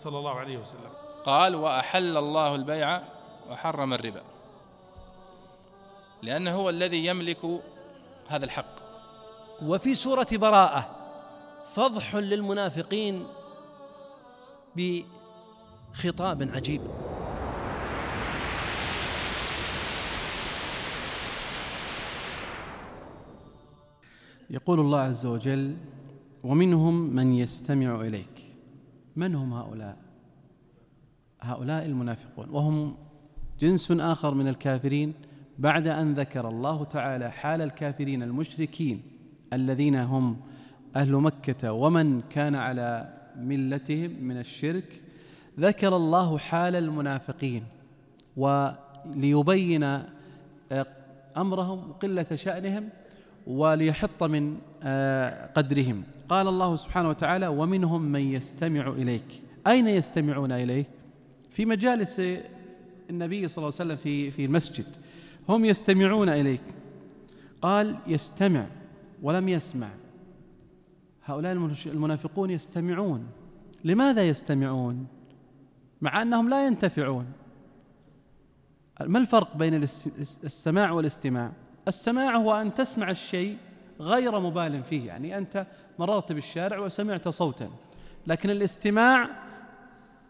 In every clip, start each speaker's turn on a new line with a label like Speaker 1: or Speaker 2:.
Speaker 1: صلى الله عليه وسلم قال وأحل الله البيع وحرم الربا لأنه هو الذي يملك هذا الحق وفي سورة براءة فضح للمنافقين بخطاب عجيب يقول الله عز وجل ومنهم من يستمع إليك من هم هؤلاء هؤلاء المنافقون وهم جنس آخر من الكافرين بعد أن ذكر الله تعالى حال الكافرين المشركين الذين هم أهل مكة ومن كان على ملتهم من الشرك ذكر الله حال المنافقين وليبين آه، أمرهم وقلة شأنهم وليحط من آه، قدرهم قال الله سبحانه وتعالى ومنهم من يستمع إليك أين يستمعون إليه في مجالس النبي صلى الله عليه وسلم في في المسجد هم يستمعون إليك قال يستمع ولم يسمع هؤلاء المنافقون يستمعون لماذا يستمعون مع أنهم لا ينتفعون ما الفرق بين السماع والاستماع السماع هو أن تسمع الشيء غير مبال فيه يعني أنت مررت بالشارع وسمعت صوتا لكن الاستماع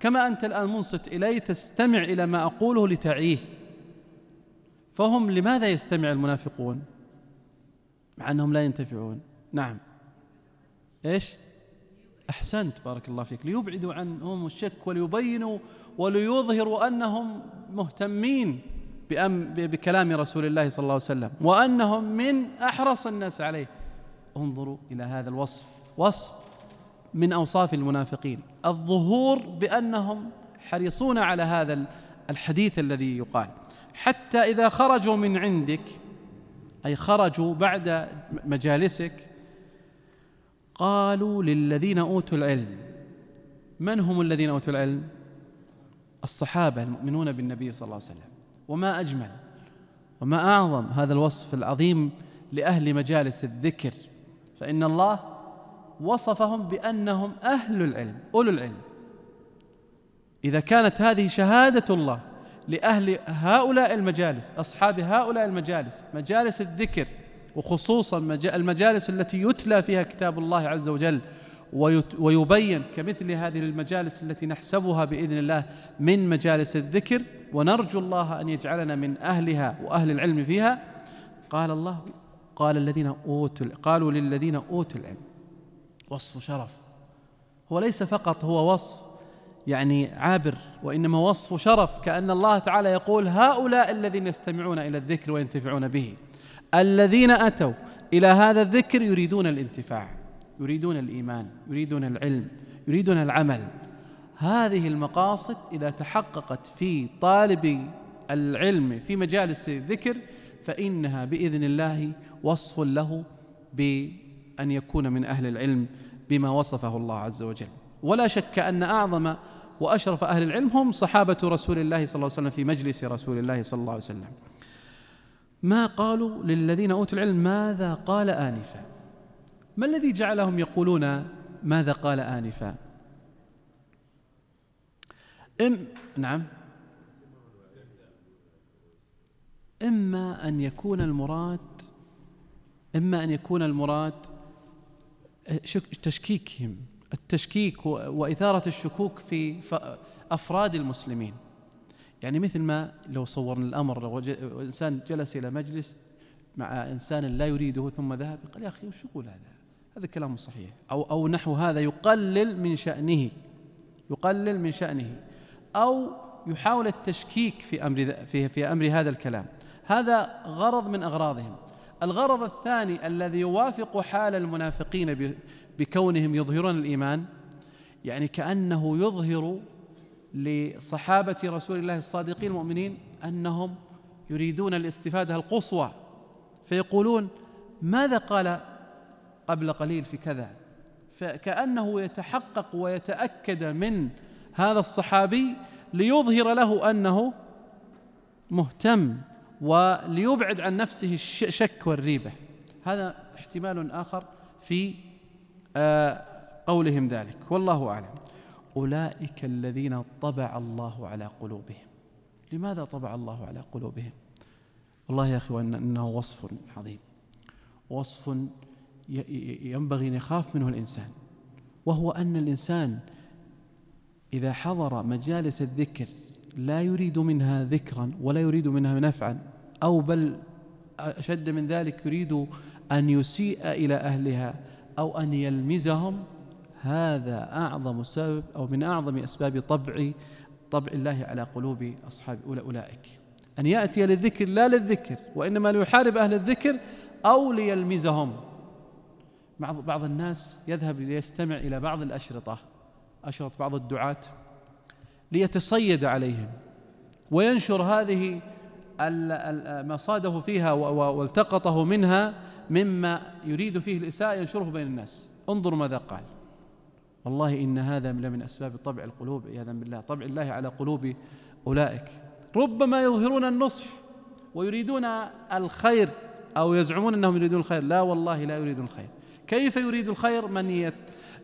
Speaker 1: كما أنت الآن منصت إلي تستمع إلى ما أقوله لتعيه فهم لماذا يستمع المنافقون مع أنهم لا ينتفعون نعم إيش أحسنت بارك الله فيك ليبعدوا عنهم الشك وليبينوا وليظهروا أنهم مهتمين بأم بكلام رسول الله صلى الله عليه وسلم وأنهم من أحرص الناس عليه انظروا إلى هذا الوصف وصف من أوصاف المنافقين الظهور بأنهم حريصون على هذا الحديث الذي يقال حتى إذا خرجوا من عندك أي خرجوا بعد مجالسك قالوا للذين أوتوا العلم من هم الذين أوتوا العلم الصحابة المؤمنون بالنبي صلى الله عليه وسلم وما أجمل وما أعظم هذا الوصف العظيم لأهل مجالس الذكر فإن الله وصفهم بأنهم أهل العلم أولو العلم إذا كانت هذه شهادة الله لأهل هؤلاء المجالس أصحاب هؤلاء المجالس مجالس الذكر وخصوصا المجالس التي يتلى فيها كتاب الله عز وجل ويبين كمثل هذه المجالس التي نحسبها باذن الله من مجالس الذكر ونرجو الله ان يجعلنا من اهلها واهل العلم فيها قال الله قال الذين اوتوا قالوا للذين اوتوا العلم وصف شرف هو ليس فقط هو وصف يعني عابر وانما وصف شرف كان الله تعالى يقول هؤلاء الذين يستمعون الى الذكر وينتفعون به الذين اتوا الى هذا الذكر يريدون الانتفاع يريدون الايمان يريدون العلم يريدون العمل هذه المقاصد اذا تحققت في طالب العلم في مجالس الذكر فانها باذن الله وصف له بان يكون من اهل العلم بما وصفه الله عز وجل ولا شك ان اعظم واشرف اهل العلم هم صحابه رسول الله صلى الله عليه وسلم في مجلس رسول الله صلى الله عليه وسلم ما قالوا للذين اوتوا العلم ماذا قال انفا ما الذي جعلهم يقولون ماذا قال آنفا إم نعم إما أن يكون المراد إما أن يكون المراد تشكيكهم التشكيك وإثارة الشكوك في أفراد المسلمين يعني مثل ما لو صورنا الأمر لو إنسان جلس إلى مجلس مع إنسان لا يريده ثم ذهب قال يا أخي وش يقول هذا هذا كلام صحيح أو أو نحو هذا يقلل من شأنه يقلل من شأنه أو يحاول التشكيك في أمر في في أمر هذا الكلام هذا غرض من أغراضهم الغرض الثاني الذي يوافق حال المنافقين بكونهم يظهرون الإيمان يعني كأنه يظهر لصحابة رسول الله الصادقين المؤمنين أنهم يريدون الاستفادة القصوى فيقولون ماذا قال قبل قليل في كذا فكأنه يتحقق ويتأكد من هذا الصحابي ليظهر له أنه مهتم وليبعد عن نفسه الشك والريبة هذا احتمال آخر في آه، قولهم ذلك والله أعلم أولئك الذين طبع الله على قلوبهم لماذا طبع الله على قلوبهم والله يا أخي إنه وصف عظيم وصف ينبغي أن يخاف منه الإنسان وهو أن الإنسان إذا حضر مجالس الذكر لا يريد منها ذكرا ولا يريد منها نفعا أو بل أشد من ذلك يريد أن يسيء إلى أهلها أو أن يلمزهم هذا أعظم سبب أو من أعظم أسباب طبع طبع الله على قلوب أصحاب أولئك أن يأتي للذكر لا للذكر وإنما ليحارب أهل الذكر أو ليلمزهم بعض بعض الناس يذهب ليستمع الى بعض الاشرطه اشرط بعض الدعاه ليتصيد عليهم وينشر هذه ما صاده فيها والتقطه منها مما يريد فيه الاساءه ينشره بين الناس انظر ماذا قال والله ان هذا لمن اسباب طبع القلوب عياذا بالله طبع الله على قلوب اولئك ربما يظهرون النصح ويريدون الخير او يزعمون انهم يريدون الخير لا والله لا يريدون الخير كيف يريد الخير من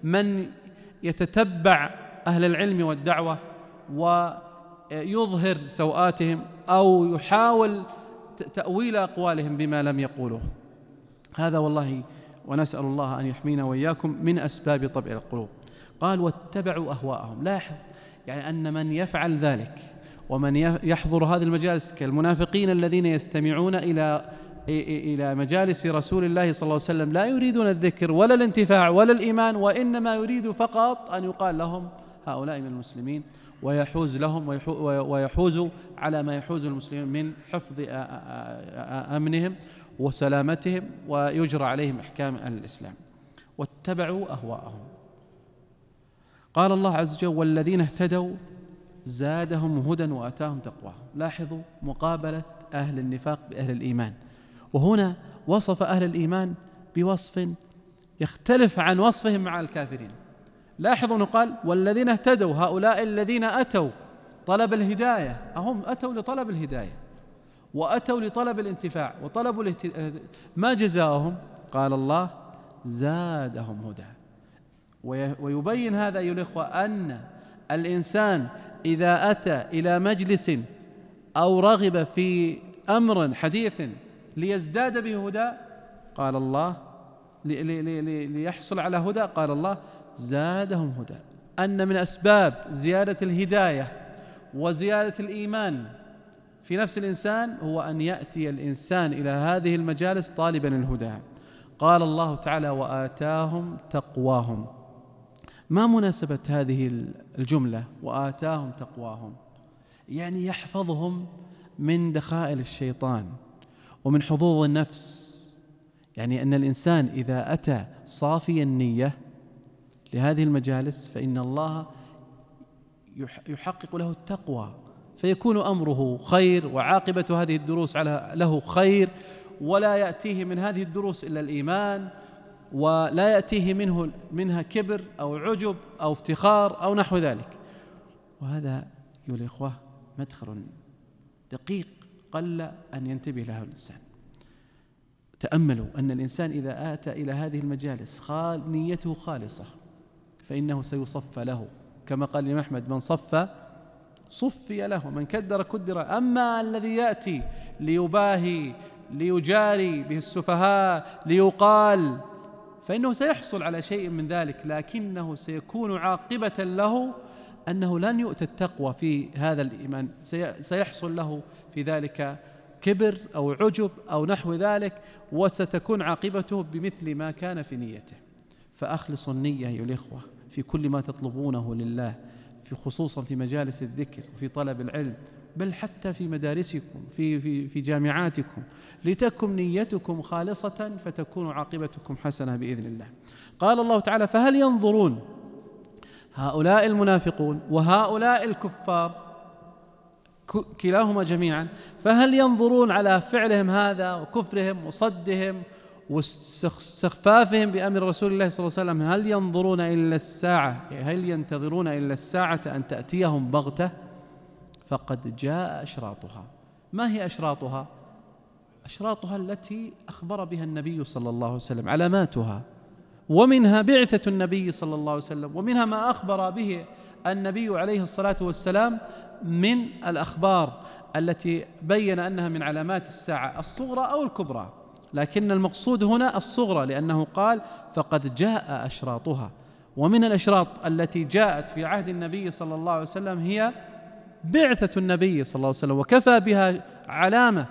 Speaker 1: من يتتبع اهل العلم والدعوه ويظهر سوءاتهم او يحاول تأويل اقوالهم بما لم يقولوه هذا والله ونسأل الله أن يحمينا وإياكم من أسباب طبع القلوب قال واتبعوا أهواءهم لاحظ يعني أن من يفعل ذلك ومن يحضر هذه المجالس كالمنافقين الذين يستمعون إلى إلى مجالس رسول الله صلى الله عليه وسلم لا يريدون الذكر ولا الانتفاع ولا الإيمان وإنما يريد فقط أن يقال لهم هؤلاء من المسلمين ويحوز لهم ويحوز على ما يحوز المسلمين من حفظ أمنهم وسلامتهم ويجرى عليهم احكام الاسلام واتبعوا اهواءهم قال الله عز وجل والذين اهتدوا زادهم هدى واتاهم تقواهم لاحظوا مقابله اهل النفاق باهل الايمان وهنا وصف أهل الإيمان بوصف يختلف عن وصفهم مع الكافرين لاحظوا أنه قال والذين اهتدوا هؤلاء الذين أتوا طلب الهداية هم أتوا لطلب الهداية وأتوا لطلب الانتفاع وطلبوا الاهت... ما جزاؤهم قال الله زادهم هدى ويبين هذا أيها الإخوة أن الإنسان إذا أتى إلى مجلس أو رغب في أمر حديث ليزداد به هدى قال الله ليحصل على هدى قال الله زادهم هدى ان من اسباب زياده الهدايه وزياده الايمان في نفس الانسان هو ان ياتي الانسان الى هذه المجالس طالبا الهدى قال الله تعالى واتاهم تقواهم ما مناسبه هذه الجمله واتاهم تقواهم يعني يحفظهم من دخائل الشيطان ومن حظوظ النفس يعني أن الإنسان إذا أتى صافي النية لهذه المجالس فإن الله يحقق له التقوى فيكون أمره خير وعاقبة هذه الدروس على له خير ولا يأتيه من هذه الدروس إلا الإيمان ولا يأتيه منه منها كبر أو عجب أو افتخار أو نحو ذلك وهذا أيها الإخوة مدخل دقيق قل أن ينتبه لها الإنسان تأملوا أن الإنسان إذا آتى إلى هذه المجالس خال نيته خالصة فإنه سيصفى له كما قال الإمام أحمد من صفى صفي له من كدر كدر أما الذي يأتي ليباهي ليجاري به السفهاء ليقال فإنه سيحصل على شيء من ذلك لكنه سيكون عاقبة له أنه لن يؤتى التقوى في هذا الإيمان سيحصل له في ذلك كبر أو عجب أو نحو ذلك وستكون عاقبته بمثل ما كان في نيته فأخلصوا النية أيها الإخوة في كل ما تطلبونه لله في خصوصا في مجالس الذكر وفي طلب العلم بل حتى في مدارسكم في في في جامعاتكم لتكن نيتكم خالصة فتكون عاقبتكم حسنة بإذن الله. قال الله تعالى: فهل ينظرون هؤلاء المنافقون وهؤلاء الكفار كلاهما جميعا فهل ينظرون على فعلهم هذا وكفرهم وصدهم واستخفافهم بامر رسول الله صلى الله عليه وسلم هل ينظرون الا الساعه هل ينتظرون الا الساعه ان تاتيهم بغته فقد جاء اشراطها ما هي اشراطها اشراطها التي اخبر بها النبي صلى الله عليه وسلم علاماتها ومنها بعثة النبي صلى الله عليه وسلم ومنها ما أخبر به النبي عليه الصلاة والسلام من الأخبار التي بين أنها من علامات الساعة الصغرى أو الكبرى لكن المقصود هنا الصغرى لأنه قال فقد جاء أشراطها ومن الأشراط التي جاءت في عهد النبي صلى الله عليه وسلم هي بعثة النبي صلى الله عليه وسلم وكفى بها علامة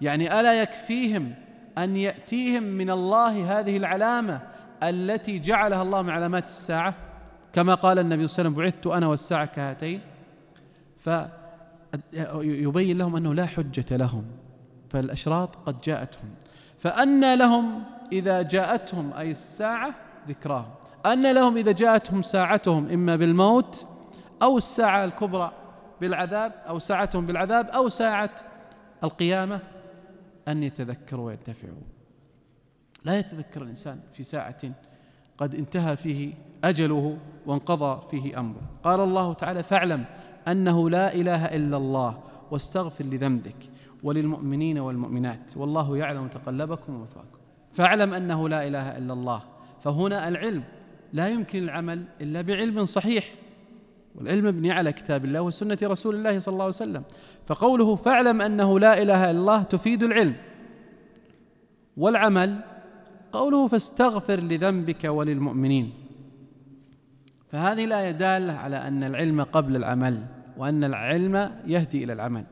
Speaker 1: يعني ألا يكفيهم أن يأتيهم من الله هذه العلامة التي جعلها الله من علامات الساعة كما قال النبي صلى الله عليه وسلم بعثت أنا والساعة كهاتين فيبين لهم أنه لا حجة لهم فالأشراط قد جاءتهم فأنى لهم إذا جاءتهم أي الساعة ذكراهم أن لهم إذا جاءتهم ساعتهم إما بالموت أو الساعة الكبرى بالعذاب أو ساعتهم بالعذاب أو ساعة القيامة أن يتذكروا وينتفعوا لا يتذكر الإنسان في ساعة قد انتهى فيه أجله وانقضى فيه أمره قال الله تعالى فاعلم أنه لا إله إلا الله واستغفر لذنبك وللمؤمنين والمؤمنات والله يعلم تقلبكم ومثواكم فاعلم أنه لا إله إلا الله فهنا العلم لا يمكن العمل إلا بعلم صحيح والعلم مبني على كتاب الله وسنة رسول الله صلى الله عليه وسلم فقوله فاعلم أنه لا إله إلا الله تفيد العلم والعمل قوله فاستغفر لذنبك وللمؤمنين فهذه الآية دالة على أن العلم قبل العمل وأن العلم يهدي إلى العمل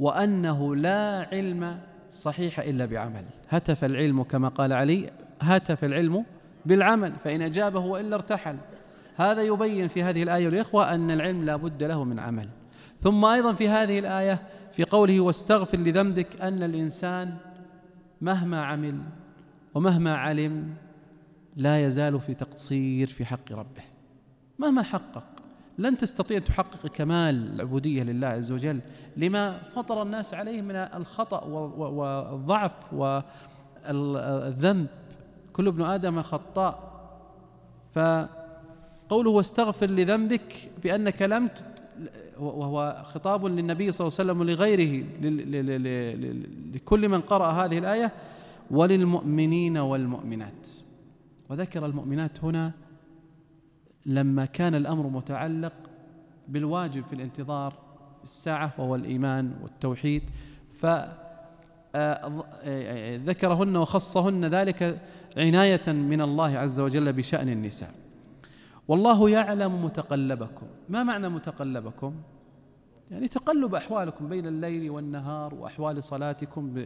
Speaker 1: وأنه لا علم صحيح إلا بعمل هتف العلم كما قال علي هتف العلم بالعمل فإن أجابه وإلا ارتحل هذا يبين في هذه الآية الإخوة أن العلم لا بد له من عمل ثم أيضا في هذه الآية في قوله واستغفر لذنبك أن الإنسان مهما عمل ومهما علم لا يزال في تقصير في حق ربه مهما حقق لن تستطيع أن تحقق كمال العبودية لله عز وجل لما فطر الناس عليه من الخطأ والضعف والذنب كل ابن آدم خطاء فقوله واستغفر لذنبك بأنك لم وهو خطاب للنبي صلى الله عليه وسلم ولغيره لكل من قرأ هذه الآية وللمؤمنين والمؤمنات وذكر المؤمنات هنا لما كان الامر متعلق بالواجب في الانتظار الساعه وهو الايمان والتوحيد ف آه، آه، آه، ذكرهن وخصهن ذلك عنايه من الله عز وجل بشان النساء والله يعلم متقلبكم ما معنى متقلبكم يعني تقلب أحوالكم بين الليل والنهار وأحوال صلاتكم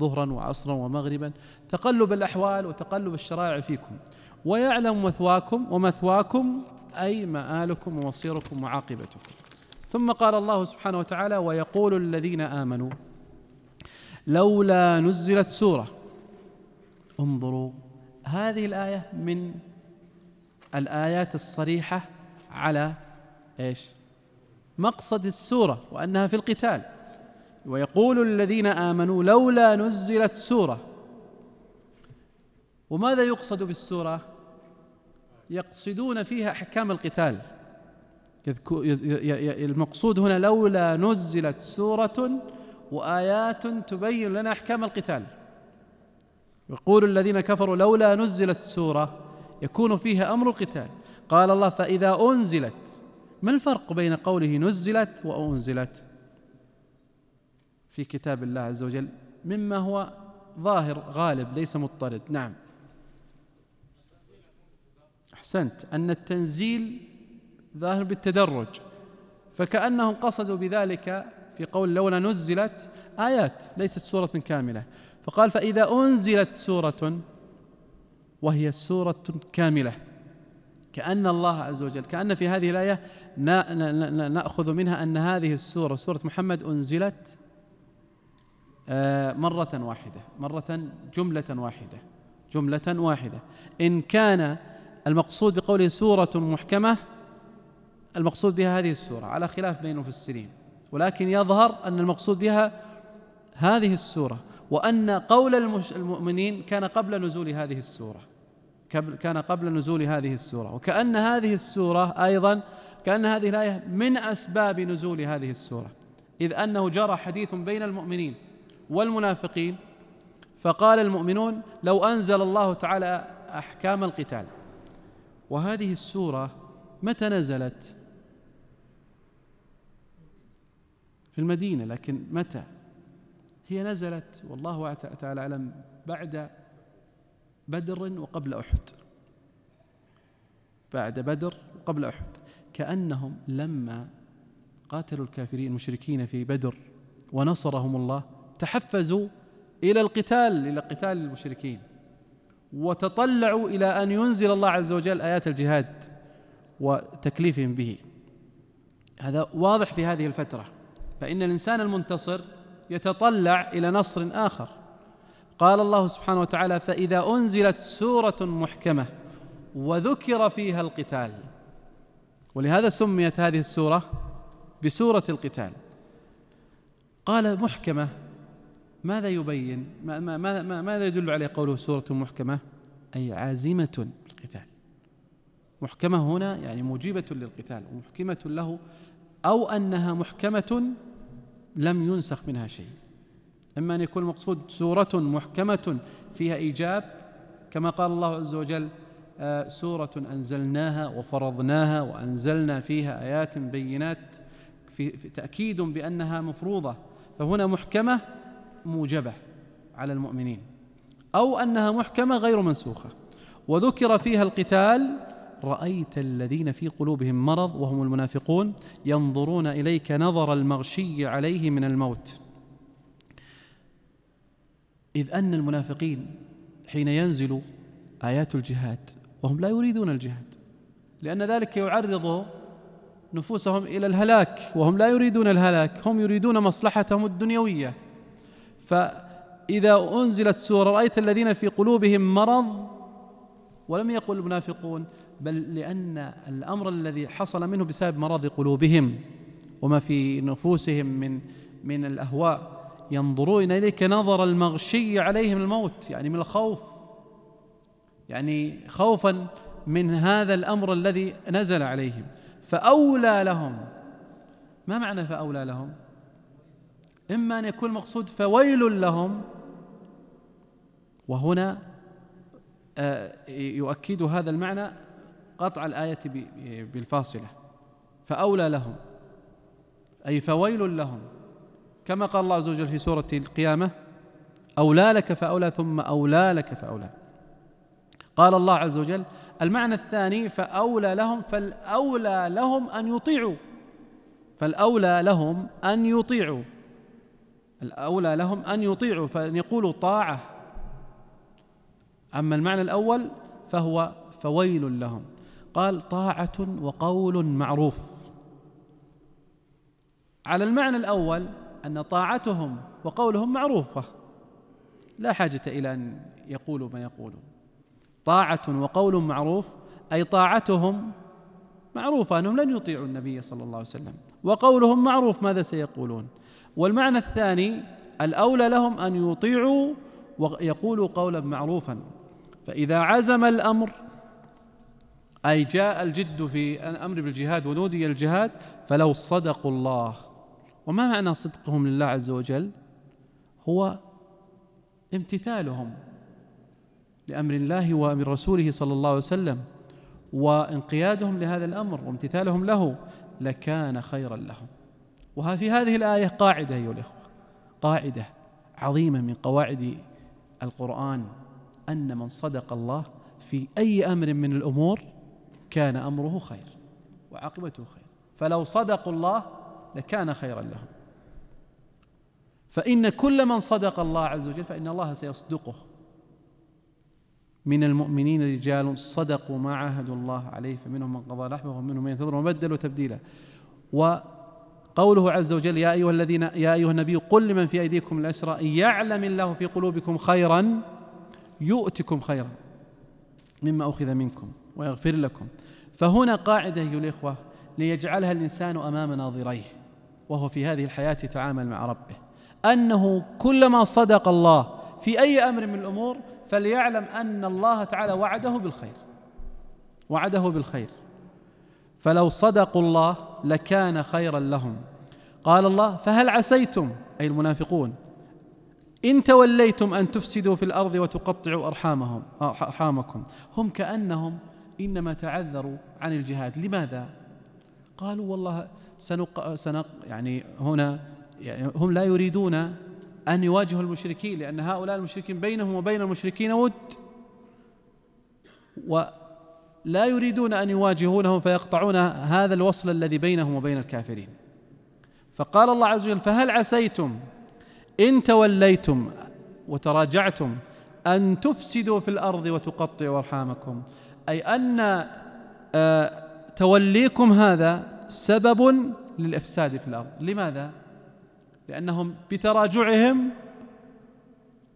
Speaker 1: ظهرا وعصرا ومغربا تقلب الأحوال وتقلب الشرائع فيكم ويعلم مثواكم ومثواكم أي مآلكم ومصيركم وعاقبتكم ثم قال الله سبحانه وتعالى ويقول الذين آمنوا لولا نزلت سورة انظروا هذه الآية من الآيات الصريحة على ايش؟ مقصد السوره وانها في القتال ويقول الذين امنوا لولا نزلت سوره وماذا يقصد بالسوره يقصدون فيها احكام القتال المقصود هنا لولا نزلت سوره وايات تبين لنا احكام القتال يقول الذين كفروا لولا نزلت سوره يكون فيها امر القتال قال الله فاذا انزلت ما الفرق بين قوله نزلت وأنزلت في كتاب الله عز وجل مما هو ظاهر غالب ليس مضطرد نعم أحسنت أن التنزيل ظاهر بالتدرج فكأنهم قصدوا بذلك في قول لولا نزلت آيات ليست سورة كاملة فقال فإذا أنزلت سورة وهي سورة كاملة كأن الله عز وجل كأن في هذه الآية نأخذ منها أن هذه السورة سورة محمد أنزلت آه، مرة واحدة مرة جملة واحدة جملة واحدة إن كان المقصود بقوله سورة محكمة المقصود بها هذه السورة على خلاف بين المفسرين ولكن يظهر أن المقصود بها هذه السورة وأن قول المؤمنين كان قبل نزول هذه السورة كان قبل نزول هذه السورة وكأن هذه السورة أيضا كأن هذه الآية من أسباب نزول هذه السورة إذ أنه جرى حديث بين المؤمنين والمنافقين فقال المؤمنون لو أنزل الله تعالى أحكام القتال وهذه السورة متى نزلت؟ في المدينة لكن متى؟ هي نزلت والله تعالى أعلم بعد بدر وقبل أحد بعد بدر وقبل أحد كأنهم لما قاتلوا الكافرين المشركين في بدر ونصرهم الله تحفزوا إلى القتال إلى قتال المشركين وتطلعوا إلى أن ينزل الله عز وجل آيات الجهاد وتكليفهم به هذا واضح في هذه الفترة فإن الإنسان المنتصر يتطلع إلى نصر آخر قال الله سبحانه وتعالى فإذا أنزلت سورة محكمة وذكر فيها القتال ولهذا سميت هذه السورة بسورة القتال قال محكمة ماذا يبين ما ما ما ما ماذا يدل عليه قوله سورة محكمة أي عازمة للقتال محكمة هنا يعني موجبة للقتال ومحكمة له أو أنها محكمة لم ينسخ منها شيء إما أن يكون المقصود سورة محكمة فيها إيجاب كما قال الله عز وجل آه، سورة أنزلناها وفرضناها وأنزلنا فيها آيات بينات في تأكيد بأنها مفروضة فهنا محكمة موجبة على المؤمنين أو أنها محكمة غير منسوخة وذكر فيها القتال رأيت الذين في قلوبهم مرض وهم المنافقون ينظرون إليك نظر المغشي عليه من الموت إذ أن المنافقين حين ينزل آيات الجهاد وهم لا يريدون الجهاد لأن ذلك يعرض نفوسهم إلى الهلاك وهم لا يريدون الهلاك هم يريدون مصلحتهم الدنيوية فإذا أنزلت سورة رأيت الذين في قلوبهم مرض ولم يقل المنافقون بل لأن الأمر الذي حصل منه بسبب مرض قلوبهم وما في نفوسهم من من الأهواء ينظرون إليك نظر المغشي عليهم الموت يعني من الخوف يعني خوفا من هذا الأمر الذي نزل عليهم فأولى لهم ما معنى فأولى لهم إما أن يكون مقصود فويل لهم وهنا آه، يؤكد هذا المعنى قطع الآية بالفاصلة فأولى لهم أي فويل لهم كما قال الله عز وجل في سورة القيامة أولى لك فأولى ثم أولى لك فأولى قال الله عز وجل المعنى الثاني فأولى لهم فالأولى لهم أن يطيعوا فالأولى لهم أن يطيعوا الأولى لهم أن يطيعوا فأن يقولوا طاعة أما المعنى الأول فهو فويل لهم قال طاعة وقول معروف على المعنى الأول أن طاعتهم وقولهم معروفة لا حاجة إلى أن يقولوا ما يقولون طاعة وقول معروف أي طاعتهم معروفة أنهم لن يطيعوا النبي صلى الله عليه وسلم وقولهم معروف ماذا سيقولون والمعنى الثاني الأولى لهم أن يطيعوا ويقولوا قولا معروفا فإذا عزم الأمر أي جاء الجد في الأمر بالجهاد ونودي الجهاد فلو صدقوا الله وما معنى صدقهم لله عز وجل هو امتثالهم لامر الله وامر رسوله صلى الله عليه وسلم وانقيادهم لهذا الامر وامتثالهم له لكان خيرا لهم وفي هذه الايه قاعده ايها الاخوه قاعده عظيمه من قواعد القران ان من صدق الله في اي امر من الامور كان امره خير وعاقبته خير فلو صدقوا الله لكان خيرا لهم فإن كل من صدق الله عز وجل فإن الله سيصدقه من المؤمنين رجال صدقوا ما عاهدوا الله عليه فمنهم من قضى نحبه ومنهم من ينتظر وبدلوا تبديلا وقوله عز وجل يا أيها الذين يا أيها النبي قل لمن في أيديكم الأسرى إن يعلم الله في قلوبكم خيرا يؤتكم خيرا مما أخذ منكم ويغفر لكم فهنا قاعدة أيها الإخوة ليجعلها الإنسان أمام ناظريه وهو في هذه الحياة يتعامل مع ربه أنه كلما صدق الله في أي أمر من الأمور فليعلم أن الله تعالى وعده بالخير وعده بالخير فلو صدقوا الله لكان خيرا لهم قال الله فهل عسيتم أي المنافقون إن توليتم أن تفسدوا في الأرض وتقطعوا أرحامهم أرحامكم هم كأنهم إنما تعذروا عن الجهاد لماذا؟ قالوا والله سنق... سنق... يعني هنا يعني هم لا يريدون أن يواجهوا المشركين لأن هؤلاء المشركين بينهم وبين المشركين ود ولا يريدون أن يواجهونهم فيقطعون هذا الوصل الذي بينهم وبين الكافرين فقال الله عز وجل فهل عسيتم إن توليتم وتراجعتم أن تفسدوا في الأرض وتقطعوا أرحامكم أي أن آه، توليكم هذا سبب للإفساد في الأرض لماذا؟ لأنهم بتراجعهم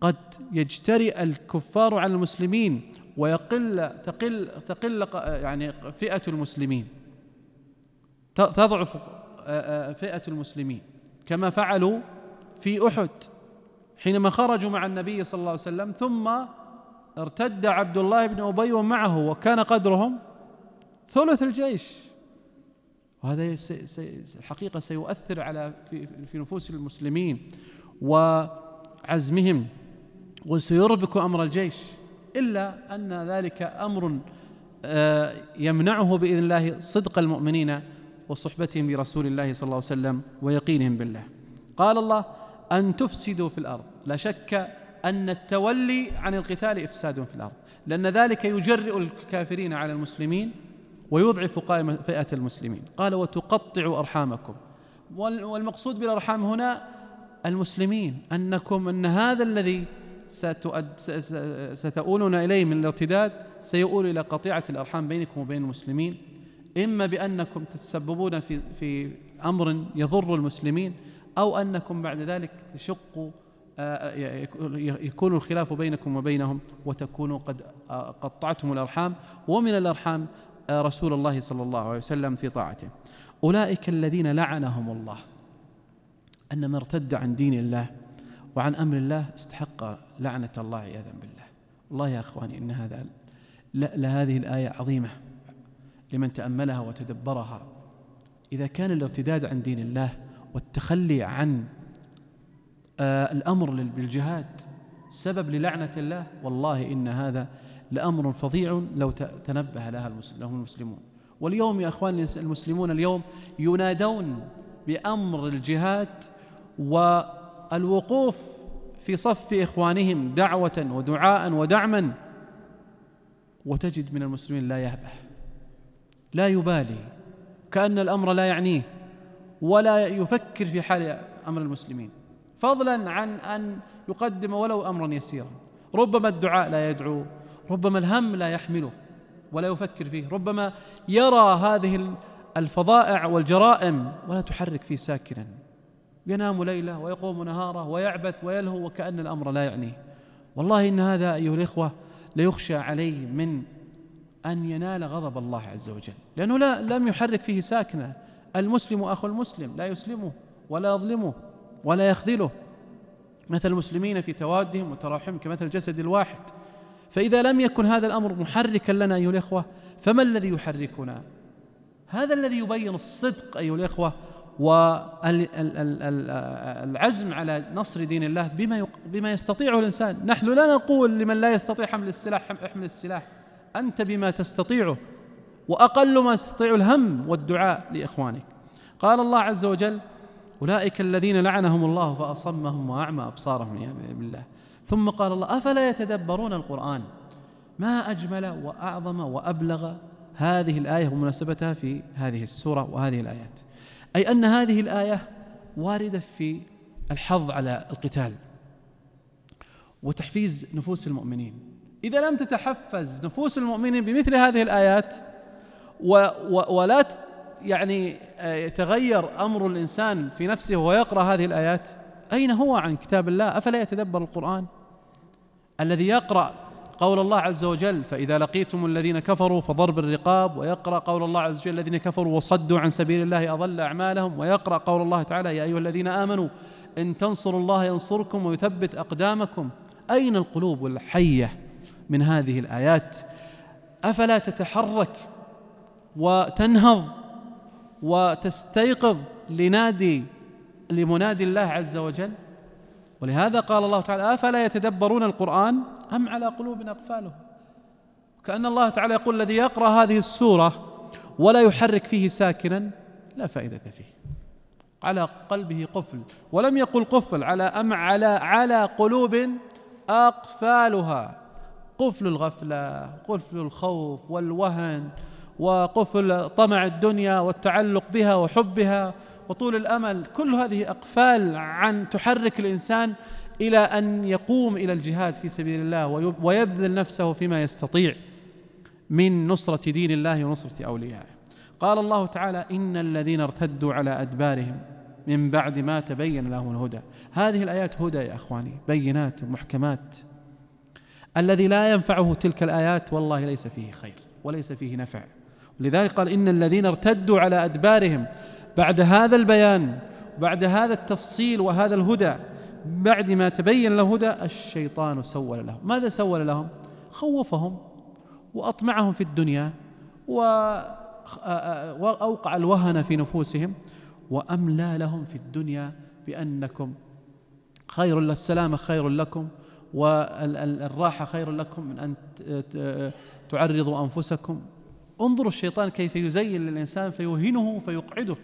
Speaker 1: قد يجترئ الكفار على المسلمين ويقل تقل تقل يعني فئة المسلمين تضعف فئة المسلمين كما فعلوا في أحد حينما خرجوا مع النبي صلى الله عليه وسلم ثم ارتد عبد الله بن أبي ومعه وكان قدرهم ثلث الجيش وهذا الحقيقة سيؤثر على في نفوس المسلمين وعزمهم وسيربك أمر الجيش إلا أن ذلك أمر آه، يمنعه بإذن الله صدق المؤمنين وصحبتهم برسول الله صلى الله عليه وسلم ويقينهم بالله قال الله أن تفسدوا في الأرض لا شك أن التولي عن القتال إفساد في الأرض لأن ذلك يجرئ الكافرين على المسلمين ويضعف قائمة فئة المسلمين قال وتقطع أرحامكم والمقصود بالأرحام هنا المسلمين أنكم أن هذا الذي ستؤولون إليه من الارتداد سيؤول إلى قطيعة الأرحام بينكم وبين المسلمين إما بأنكم تتسببون في, في أمر يضر المسلمين أو أنكم بعد ذلك تشقوا يكون الخلاف بينكم وبينهم وتكونوا قد قطعتم الأرحام ومن الأرحام رسول الله صلى الله عليه وسلم في طاعته أولئك الذين لعنهم الله أن من ارتد عن دين الله وعن أمر الله استحق لعنة الله عياذا بالله والله يا أخواني إن هذا لهذه الآية عظيمة لمن تأملها وتدبرها إذا كان الارتداد عن دين الله والتخلي عن آه، الأمر بالجهاد سبب للعنة الله والله إن هذا لأمر فظيع لو تنبه لها له المسلمون واليوم يا أخواني المسلمون اليوم ينادون بأمر الجهاد والوقوف في صف إخوانهم دعوة ودعاء ودعما وتجد من المسلمين لا يهبه لا يبالي كأن الأمر لا يعنيه ولا يفكر في حال أمر المسلمين فضلا عن أن يقدم ولو أمرا يسيرا ربما الدعاء لا يدعو ربما الهم لا يحمله ولا يفكر فيه ربما يرى هذه الفظائع والجرائم ولا تحرك فيه ساكنا ينام ليله ويقوم نهاره ويعبث ويلهو وكأن الأمر لا يعنيه والله إن هذا أيها الإخوة ليخشى عليه من أن ينال غضب الله عز وجل لأنه لا لم يحرك فيه ساكنا المسلم أخو المسلم لا يسلمه ولا يظلمه ولا يخذله مثل المسلمين في توادهم وتراحمهم كمثل الجسد الواحد فإذا لم يكن هذا الأمر محركا لنا أيها الإخوة فما الذي يحركنا هذا الذي يبين الصدق أيها الإخوة والعزم على نصر دين الله بما بما يستطيعه الانسان، نحن لا نقول لمن لا يستطيع حمل السلاح احمل السلاح، انت بما تستطيعه واقل ما تستطيع الهم والدعاء لاخوانك. قال الله عز وجل: اولئك الذين لعنهم الله فاصمهم واعمى ابصارهم والعياذ بالله. ثم قال الله افلا يتدبرون القران ما اجمل واعظم وابلغ هذه الايه ومناسبتها في هذه السوره وهذه الايات اي ان هذه الايه وارده في الحظ على القتال وتحفيز نفوس المؤمنين اذا لم تتحفز نفوس المؤمنين بمثل هذه الايات و و ولا يعني آه، يتغير امر الانسان في نفسه وهو يقرا هذه الايات أين هو عن كتاب الله أفلا يتدبر القرآن الذي يقرأ قول الله عز وجل فإذا لقيتم الذين كفروا فضرب الرقاب ويقرأ قول الله عز وجل الذين كفروا وصدوا عن سبيل الله أضل أعمالهم ويقرأ قول الله تعالى يا أيها الذين آمنوا إن تنصروا الله ينصركم ويثبت أقدامكم أين القلوب الحية من هذه الآيات أفلا تتحرك وتنهض وتستيقظ لنادي لمنادي الله عز وجل ولهذا قال الله تعالى افلا يتدبرون القران ام على قلوب اقفاله كان الله تعالى يقول الذي يقرا هذه السوره ولا يحرك فيه ساكنا لا فائده فيه على قلبه قفل ولم يقل قفل على ام على على قلوب اقفالها قفل الغفله قفل الخوف والوهن وقفل طمع الدنيا والتعلق بها وحبها وطول الامل كل هذه اقفال عن تحرك الانسان الى ان يقوم الى الجهاد في سبيل الله ويبذل نفسه فيما يستطيع من نصره دين الله ونصره اوليائه قال الله تعالى ان الذين ارتدوا على ادبارهم من بعد ما تبين لهم الهدى هذه الايات هدى يا اخواني بينات محكمات الذي لا ينفعه تلك الايات والله ليس فيه خير وليس فيه نفع لذلك قال ان الذين ارتدوا على ادبارهم بعد هذا البيان بعد هذا التفصيل وهذا الهدى بعد ما تبين له هدى الشيطان سول لهم ماذا سول لهم خوفهم وأطمعهم في الدنيا وأوقع الوهن في نفوسهم وأملى لهم في الدنيا بأنكم خير السلامة خير لكم والراحة خير لكم من أن تعرضوا أنفسكم انظروا الشيطان كيف يزين للإنسان فيوهنه فيقعده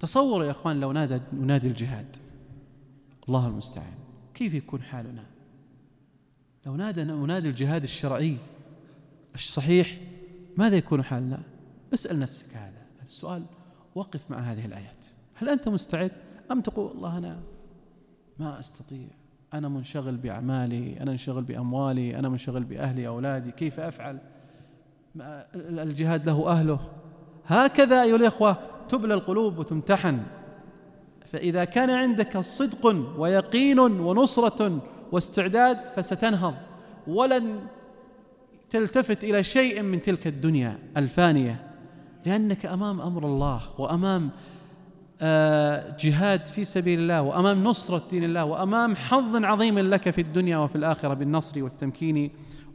Speaker 1: تصوروا يا اخوان لو نادى ننادي الجهاد الله المستعان كيف يكون حالنا لو نادى منادي الجهاد الشرعي الصحيح ماذا يكون حالنا اسال نفسك هذا هذا السؤال وقف مع هذه الايات هل انت مستعد ام تقول الله انا ما استطيع انا منشغل باعمالي انا منشغل باموالي انا منشغل باهلي اولادي كيف افعل الجهاد له اهله هكذا ايها الاخوه تبلى القلوب وتمتحن فإذا كان عندك صدق ويقين ونصرة واستعداد فستنهض ولن تلتفت إلى شيء من تلك الدنيا الفانية لأنك أمام أمر الله وأمام آه، جهاد في سبيل الله وأمام نصرة دين الله وأمام حظ عظيم لك في الدنيا وفي الآخرة بالنصر والتمكين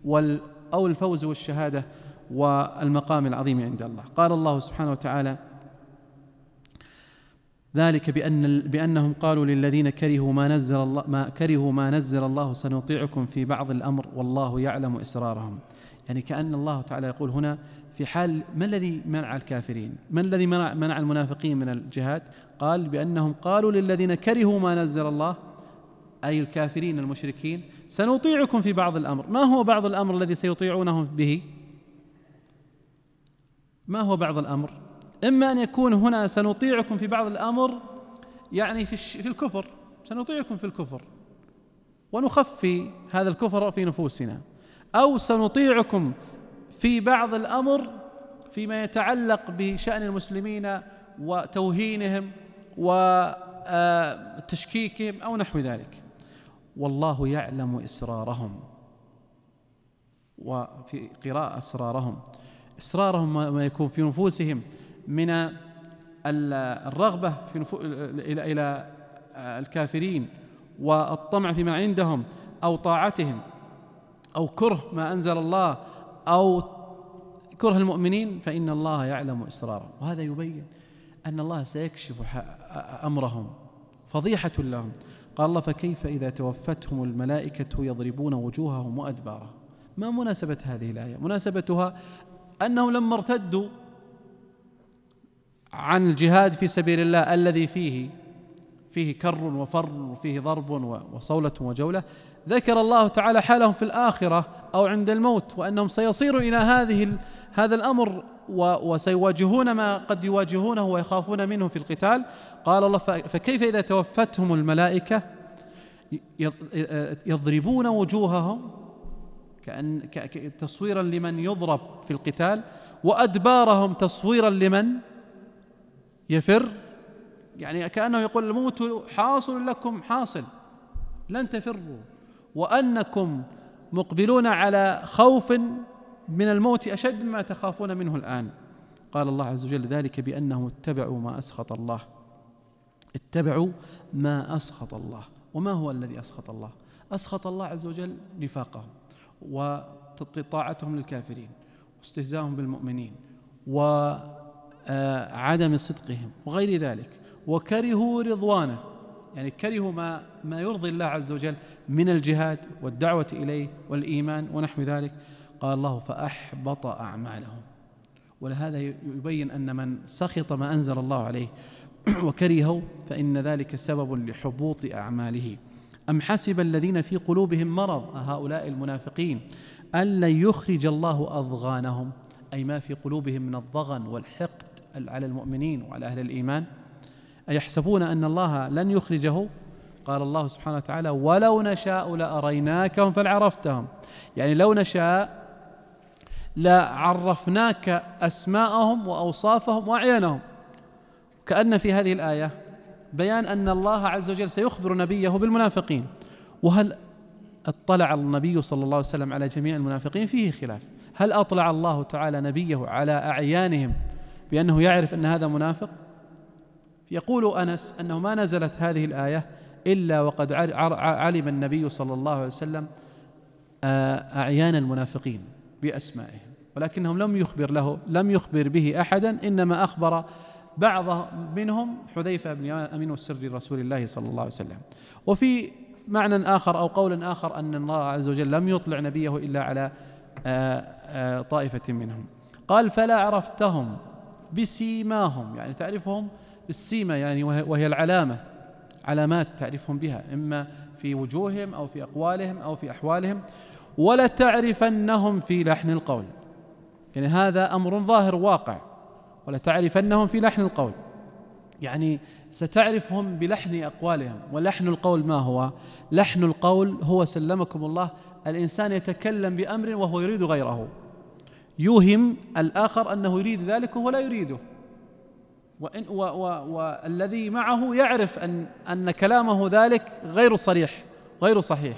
Speaker 1: وال أو الفوز والشهادة والمقام العظيم عند الله قال الله سبحانه وتعالى ذلك بأن بأنهم قالوا للذين كرهوا ما نزل الله ما كرهوا ما نزل الله سنطيعكم في بعض الأمر والله يعلم إسرارهم يعني كأن الله تعالى يقول هنا في حال ما الذي منع الكافرين ما الذي منع, منع المنافقين من الجهاد قال بأنهم قالوا للذين كرهوا ما نزل الله أي الكافرين المشركين سنطيعكم في بعض الأمر ما هو بعض الأمر الذي سيطيعونهم به ما هو بعض الأمر إما أن يكون هنا سنطيعكم في بعض الأمر يعني في, في الكفر سنطيعكم في الكفر ونخفي هذا الكفر في نفوسنا أو سنطيعكم في بعض الأمر فيما يتعلق بشأن المسلمين وتوهينهم وتشكيكهم آه، أو نحو ذلك والله يعلم إسرارهم وفي قراءة أسرارهم إسرارهم ما يكون في نفوسهم من الرغبة في نفو... إلى إلى الكافرين والطمع فيما عندهم أو طاعتهم أو كره ما أنزل الله أو كره المؤمنين فإن الله يعلم إسرارهم وهذا يبين أن الله سيكشف أمرهم فضيحة لهم قال الله فكيف إذا توفتهم الملائكة يضربون وجوههم وأدبارهم ما مناسبة هذه الآية مناسبتها أنهم لما ارتدوا عن الجهاد في سبيل الله الذي فيه فيه كر وفر وفيه ضرب وصولة وجولة ذكر الله تعالى حالهم في الآخرة أو عند الموت وأنهم سيصيروا إلى هذه هذا الأمر وسيواجهون ما قد يواجهونه ويخافون منه في القتال قال الله فكيف إذا توفتهم الملائكة يضربون وجوههم كأن تصويرا لمن يضرب في القتال وأدبارهم تصويرا لمن يفر يعني كأنه يقول الموت حاصل لكم حاصل لن تفروا وأنكم مقبلون على خوف من الموت أشد ما تخافون منه الآن قال الله عز وجل ذلك بأنهم اتبعوا ما أسخط الله اتبعوا ما أسخط الله وما هو الذي أسخط الله أسخط الله عز وجل نفاقهم وطاعتهم للكافرين واستهزاءهم بالمؤمنين و آه، عدم صدقهم وغير ذلك وكرهوا رضوانه يعني كرهوا ما ما يرضي الله عز وجل من الجهاد والدعوة إليه والإيمان ونحو ذلك قال الله فأحبط أعمالهم ولهذا يبين أن من سخط ما أنزل الله عليه وكرهوا فإن ذلك سبب لحبوط أعماله أم حسب الذين في قلوبهم مرض هؤلاء المنافقين ان لن يخرج الله أضغانهم أي ما في قلوبهم من الضغن والحقد على المؤمنين وعلى أهل الإيمان أيحسبون أن الله لن يخرجه قال الله سبحانه وتعالى ولو نشاء لأريناكهم فلعرفتهم يعني لو نشاء لعرفناك أسماءهم وأوصافهم وأعيانهم كأن في هذه الآية بيان أن الله عز وجل سيخبر نبيه بالمنافقين وهل اطلع النبي صلى الله عليه وسلم على جميع المنافقين فيه خلاف هل اطلع الله تعالى نبيه على اعيانهم بأنه يعرف أن هذا منافق يقول أنس أنه ما نزلت هذه الآية إلا وقد علم النبي صلى الله عليه وسلم آه، أعيان المنافقين بأسمائهم ولكنهم لم يخبر له لم يخبر به أحدا إنما أخبر بعض منهم حذيفة بن أمين السر رسول الله صلى الله عليه وسلم وفي معنى آخر أو قول آخر أن الله عز وجل لم يطلع نبيه إلا على آه، آه، طائفة منهم قال فلا عرفتهم بسيماهم يعني تعرفهم بالسيمة يعني وهي العلامة علامات تعرفهم بها إما في وجوههم أو في أقوالهم أو في أحوالهم ولتعرفنهم في لحن القول يعني هذا أمر ظاهر واقع ولتعرفنهم في لحن القول يعني ستعرفهم بلحن أقوالهم ولحن القول ما هو لحن القول هو سلمكم الله الإنسان يتكلم بأمر وهو يريد غيره يوهم الآخر أنه يريد ذلك وهو لا يريده وإن و و والذي معه يعرف أن أن كلامه ذلك غير صريح غير صحيح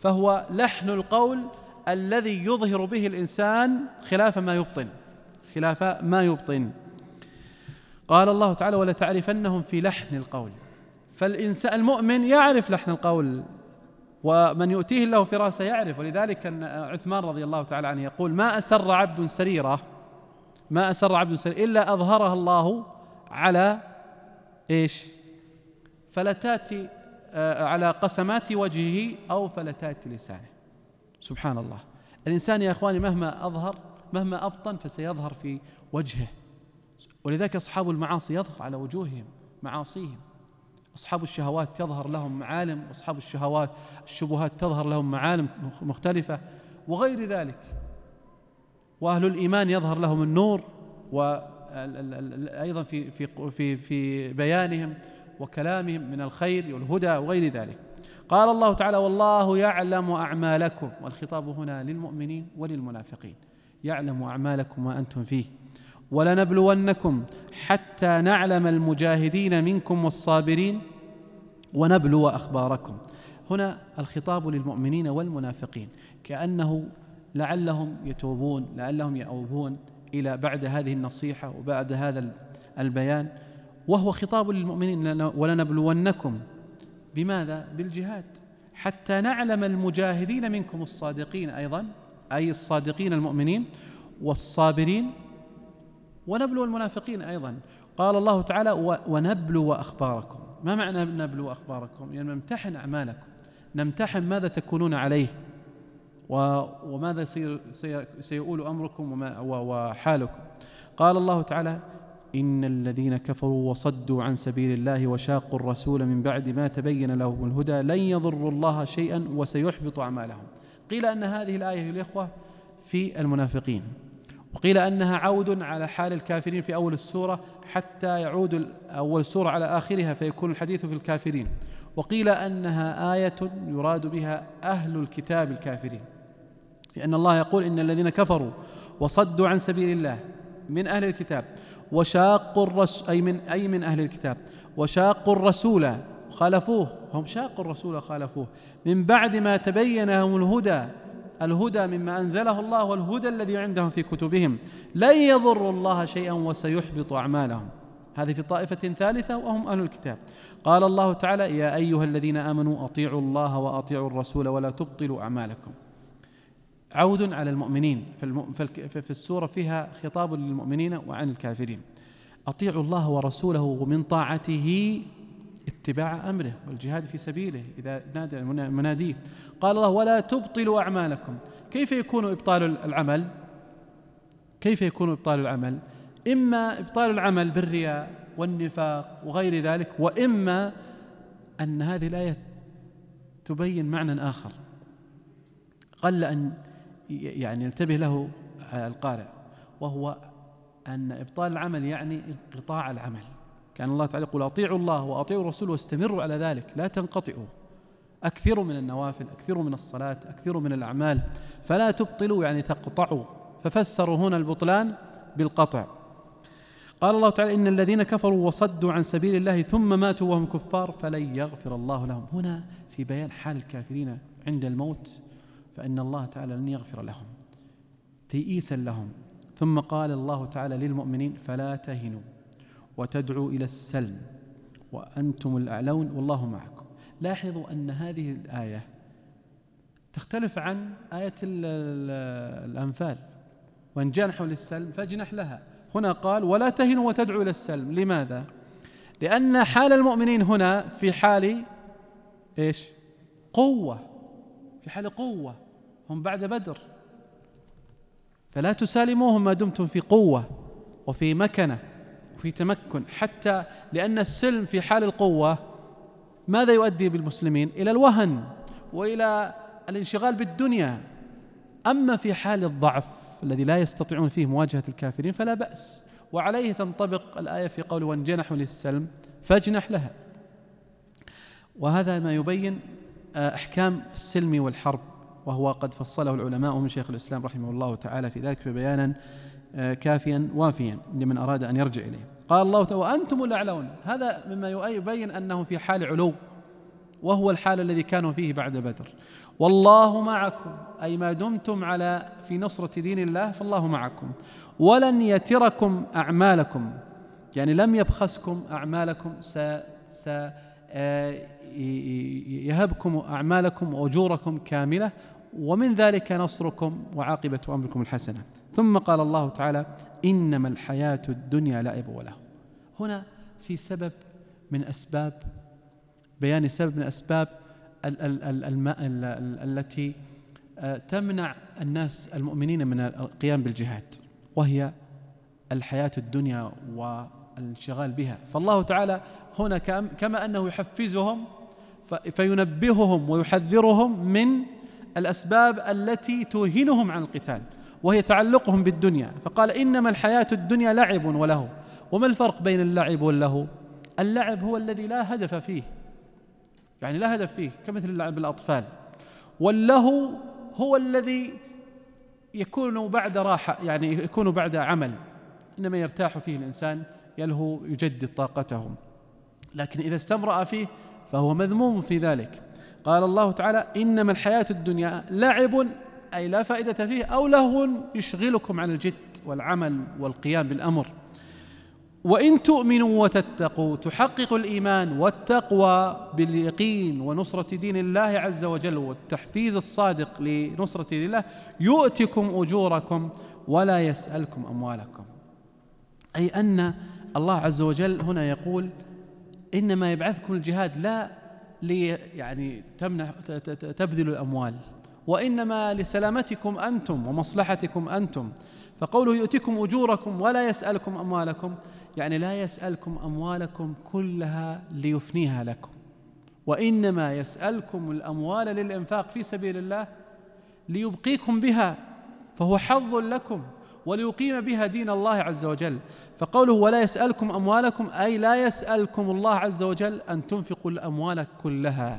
Speaker 1: فهو لحن القول الذي يظهر به الإنسان خلاف ما يبطن خلاف ما يبطن قال الله تعالى ولتعرفنهم في لحن القول فالإنسان المؤمن يعرف لحن القول ومن يؤتيه الله فراسه يعرف ولذلك أن عثمان رضي الله تعالى عنه يقول ما أسر عبد سريرة ما أسر عبد سريرة إلا أظهرها الله على إيش فلتات آه، على قسمات وجهه أو فلتات لسانه سبحان الله الإنسان يا إخواني مهما أظهر مهما أبطن فسيظهر في وجهه ولذلك أصحاب المعاصي يظهر على وجوههم معاصيهم أصحاب الشهوات تظهر لهم معالم وأصحاب الشهوات الشبهات تظهر لهم معالم مختلفة وغير ذلك وأهل الإيمان يظهر لهم النور وأيضا في في في في بيانهم وكلامهم من الخير والهدى وغير ذلك قال الله تعالى والله يعلم أعمالكم والخطاب هنا للمؤمنين وللمنافقين يعلم أعمالكم وأنتم أنتم فيه ولنبلونكم حتى نعلم المجاهدين منكم والصابرين ونبلو اخباركم هنا الخطاب للمؤمنين والمنافقين كانه لعلهم يتوبون لعلهم يأوبون إلى بعد هذه النصيحة وبعد هذا البيان وهو خطاب للمؤمنين ولنبلونكم بماذا؟ بالجهاد حتى نعلم المجاهدين منكم الصادقين أيضا أي الصادقين المؤمنين والصابرين ونبلو المنافقين أيضا قال الله تعالى ونبلو أخباركم ما معنى نبلو أخباركم يعني نمتحن أعمالكم نمتحن ماذا تكونون عليه وماذا سير سيؤول أمركم وما وحالكم قال الله تعالى إن الذين كفروا وصدوا عن سبيل الله وشاقوا الرسول من بعد ما تبين لهم الهدى لن يضروا الله شيئا وسيحبط أعمالهم قيل أن هذه الآية يا الإخوة في المنافقين وقيل أنها عود على حال الكافرين في أول السورة حتى يعود أول السورة على آخرها فيكون الحديث في الكافرين وقيل أنها آية يراد بها أهل الكتاب الكافرين لأن الله يقول إن الذين كفروا وصدوا عن سبيل الله من أهل الكتاب وشاقوا الرسول أي من أي من أهل الكتاب وشاقوا الرسول خالفوه هم شاقوا الرسول خالفوه من بعد ما تبين لهم الهدى الهدى مما أنزله الله والهدى الذي عندهم في كتبهم لن يضروا الله شيئا وسيحبط أعمالهم هذه في طائفة ثالثة وهم أهل الكتاب قال الله تعالى يا أيها الذين آمنوا أطيعوا الله وأطيعوا الرسول ولا تبطلوا أعمالكم عود على المؤمنين في السورة فيها خطاب للمؤمنين وعن الكافرين أطيعوا الله ورسوله ومن طاعته اتباع امره والجهاد في سبيله اذا نادى مناديه قال الله ولا تبطلوا اعمالكم كيف يكون ابطال العمل كيف يكون ابطال العمل اما ابطال العمل بالرياء والنفاق وغير ذلك واما ان هذه الايه تبين معنى اخر قل ان يعني ينتبه له القارئ وهو ان ابطال العمل يعني انقطاع العمل كان الله تعالى يقول أطيعوا الله وأطيعوا الرسول واستمروا على ذلك لا تنقطعوا أكثروا من النوافل أكثروا من الصلاة أكثروا من الأعمال فلا تبطلوا يعني تقطعوا ففسروا هنا البطلان بالقطع قال الله تعالى إن الذين كفروا وصدوا عن سبيل الله ثم ماتوا وهم كفار فلن يغفر الله لهم هنا في بيان حال الكافرين عند الموت فإن الله تعالى لن يغفر لهم تيئيسا لهم ثم قال الله تعالى للمؤمنين فلا تهنوا وتدعو إلى السلم وأنتم الأعلون والله معكم لاحظوا أن هذه الآية تختلف عن آية الأنفال وإن جنحوا للسلم فاجنح لها هنا قال ولا تهنوا وتدعوا إلى السلم لماذا؟ لأن حال المؤمنين هنا في حال إيش؟ قوة في حال قوة هم بعد بدر فلا تسالموهم ما دمتم في قوة وفي مكنة في تمكن حتى لأن السلم في حال القوة ماذا يؤدي بالمسلمين إلى الوهن وإلى الانشغال بالدنيا أما في حال الضعف الذي لا يستطيعون فيه مواجهة الكافرين فلا بأس وعليه تنطبق الآية في قول وانجنح للسلم فاجنح لها وهذا ما يبين آه، أحكام السلم والحرب وهو قد فصله العلماء من شيخ الإسلام رحمه الله تعالى في ذلك بيانا آه، كافيا وافيا لمن أراد أن يرجع إليه قال الله تعالى وأنتم الأعلون هذا مما يبين أنه في حال علو وهو الحال الذي كانوا فيه بعد بدر والله معكم أي ما دمتم على في نصرة دين الله فالله معكم ولن يتركم أعمالكم يعني لم يبخسكم أعمالكم س س آه، يهبكم أعمالكم وأجوركم كاملة ومن ذلك نصركم وعاقبة أمركم الحسنة ثم قال الله تعالى إنما الحياة الدنيا لعب وله هنا في سبب من أسباب بيان سبب من أسباب الـ الـ الـ ال ال ال التي آه، تمنع الناس المؤمنين من القيام بالجهاد وهي الحياة الدنيا والانشغال بها فالله تعالى هنا كما أنه يحفزهم فينبههم ويحذرهم من الأسباب التي توهنهم عن القتال وهي تعلقهم بالدنيا فقال إنما الحياة الدنيا لعب ولهو وما الفرق بين اللعب واللهو اللعب هو الذي لا هدف فيه يعني لا هدف فيه كمثل اللعب الأطفال واللهو هو الذي يكون بعد راحة يعني يكون بعد عمل إنما يرتاح فيه الإنسان يلهو يجدد طاقته لكن إذا استمرأ فيه فهو مذموم في ذلك قال الله تعالى إنما الحياة الدنيا لعب أي لا فائدة فيه أو لهو يشغلكم عن الجد والعمل والقيام بالأمر وإن تؤمنوا وتتقوا تحقق الإيمان والتقوى باليقين ونصرة دين الله عز وجل والتحفيز الصادق لنصرة دين الله يؤتكم أجوركم ولا يسألكم أموالكم أي أن الله عز وجل هنا يقول إنما يبعثكم الجهاد لا لي يعني تمنح تبذل الأموال وإنما لسلامتكم أنتم ومصلحتكم أنتم فقوله يؤتكم أجوركم ولا يسألكم أموالكم يعني لا يسألكم أموالكم كلها ليفنيها لكم وإنما يسألكم الأموال للإنفاق في سبيل الله ليبقيكم بها فهو حظ لكم وليقيم بها دين الله عز وجل فقوله ولا يسألكم أموالكم أي لا يسألكم الله عز وجل أن تنفقوا الأموال كلها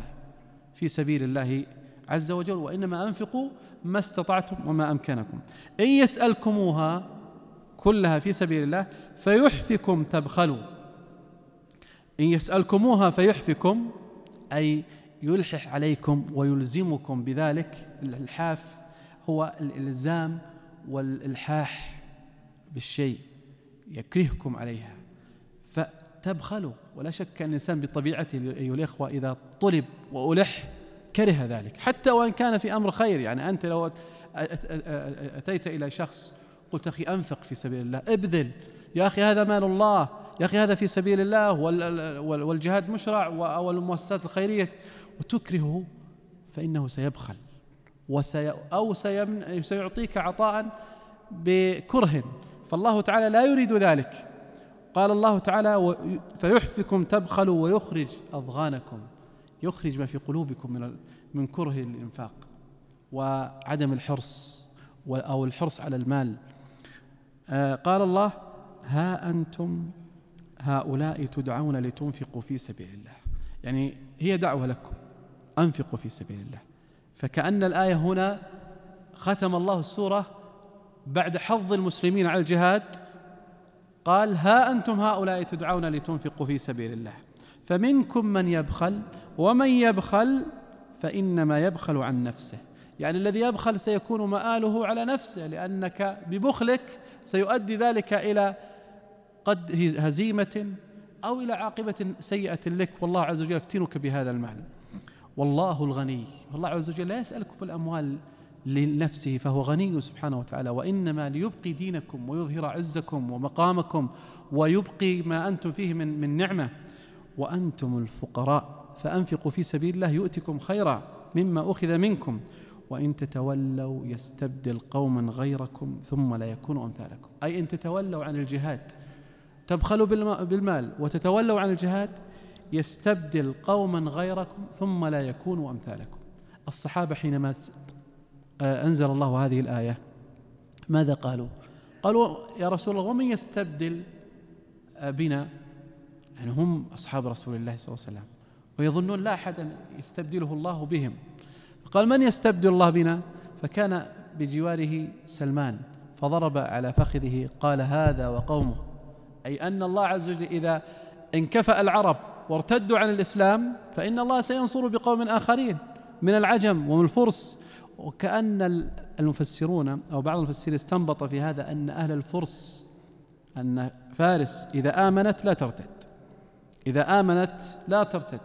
Speaker 1: في سبيل الله عز وجل وإنما أنفقوا ما استطعتم وما أمكنكم إن يسألكموها كلها في سبيل الله فيحفكم تبخلوا إن يسألكموها فيحفكم أي يلحح عليكم ويلزمكم بذلك الإلحاف هو الإلزام والإلحاح بالشيء يكرهكم عليها فتبخلوا ولا شك أن الإنسان بطبيعته أيها الإخوة إذا طلب وألح كره ذلك حتى وان كان في امر خير يعني انت لو اتيت الى شخص قلت اخي انفق في سبيل الله ابذل يا اخي هذا مال الله يا اخي هذا في سبيل الله والجهاد مشرع والمؤسسات الخيريه وتكرهه فانه سيبخل وسي او سيمن سيعطيك عطاء بكره فالله تعالى لا يريد ذلك قال الله تعالى فيحفكم تبخلوا ويخرج اضغانكم يخرج ما في قلوبكم من من كره الإنفاق وعدم الحرص أو الحرص على المال آه، قال الله ها أنتم هؤلاء تدعون لتنفقوا في سبيل الله يعني هي دعوة لكم أنفقوا في سبيل الله فكأن الآية هنا ختم الله السورة بعد حظ المسلمين على الجهاد قال ها أنتم هؤلاء تدعون لتنفقوا في سبيل الله فمنكم من يبخل ومن يبخل فإنما يبخل عن نفسه يعني الذي يبخل سيكون مآله على نفسه لأنك ببخلك سيؤدي ذلك إلى قد هزيمة أو إلى عاقبة سيئة لك والله عز وجل يفتنك بهذا المال والله الغني والله عز وجل لا يسألكم الأموال لنفسه فهو غني سبحانه وتعالى وإنما ليبقي دينكم ويظهر عزكم ومقامكم ويبقي ما أنتم فيه من, من نعمة وأنتم الفقراء فأنفقوا في سبيل الله يؤتكم خيرا مما أخذ منكم وإن تتولوا يستبدل قوما غيركم ثم لا يكونوا أمثالكم أي إن تتولوا عن الجهاد تبخلوا بالمال وتتولوا عن الجهاد يستبدل قوما غيركم ثم لا يكونوا أمثالكم الصحابة حينما آه، أنزل الله هذه الآية ماذا قالوا؟ قالوا يا رسول الله ومن يستبدل بنا يعني هم أصحاب رسول الله صلى الله عليه وسلم ويظنون لا أحد يستبدله الله بهم فقال من يستبدل الله بنا فكان بجواره سلمان فضرب على فخذه قال هذا وقومه أي أن الله عز وجل إذا انكفأ العرب وارتدوا عن الإسلام فإن الله سينصر بقوم آخرين من العجم ومن الفرس وكأن المفسرون أو بعض المفسرين استنبط في هذا أن أهل الفرس أن فارس إذا آمنت لا ترتد إذا آمنت لا ترتد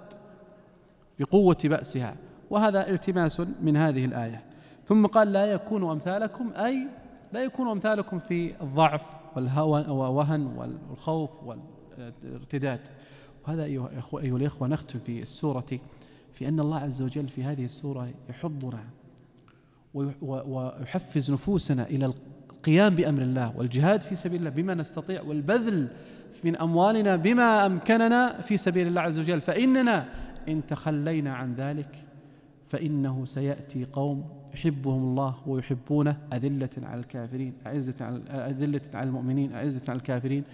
Speaker 1: بقوة بأسها وهذا التماس من هذه الآية ثم قال لا يكون أمثالكم أي لا يكون أمثالكم في الضعف والهوى والوهن والخوف والارتداد وهذا أيها أيها الإخوة نختم في السورة في أن الله عز وجل في هذه السورة يحضنا ويحفز نفوسنا إلى القيام بأمر الله والجهاد في سبيل الله بما نستطيع والبذل من أموالنا بما أمكننا في سبيل الله عز وجل فإننا إن تخلينا عن ذلك فإنه سيأتي قوم يحبهم الله ويحبونه أذلة على الكافرين أعزة على, أذلة على المؤمنين أعزة على الكافرين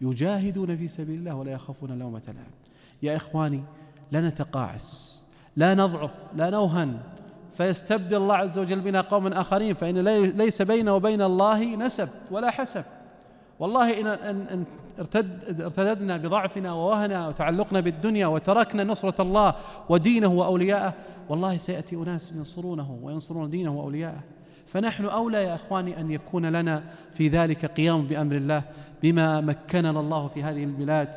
Speaker 1: يجاهدون في سبيل الله ولا يخافون لومة لائم يا إخواني لا نتقاعس لا نضعف لا نوهن فيستبدل الله عز وجل بنا قوما آخرين فإن ليس بينه وبين الله نسب ولا حسب والله إن, إن, إن ارتد ارتددنا بضعفنا ووهنا وتعلقنا بالدنيا وتركنا نصرة الله ودينه وأولياءه والله سيأتي أناس ينصرونه وينصرون دينه وأولياءه فنحن أولى يا إخواني أن يكون لنا في ذلك قيام بأمر الله بما مكننا الله في هذه البلاد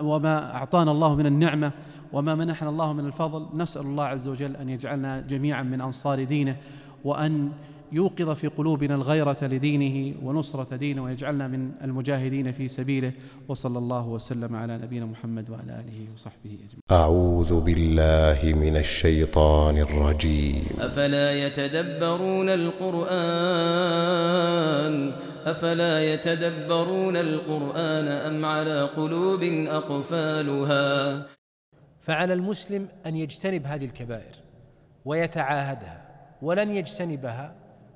Speaker 1: وما أعطانا الله من النعمة وما منحنا الله من الفضل نسأل الله عز وجل أن يجعلنا جميعا من أنصار دينه وأن يوقظ في قلوبنا الغيرة لدينه ونصرة دينه ويجعلنا من المجاهدين في سبيله وصلى الله وسلم على نبينا محمد وعلى آله وصحبه أجمعين أعوذ بالله من الشيطان الرجيم أفلا يتدبرون القرآن أفلا يتدبرون القرآن أم على قلوب أقفالها فعلى المسلم أن يجتنب هذه الكبائر ويتعاهدها ولن يجتنبها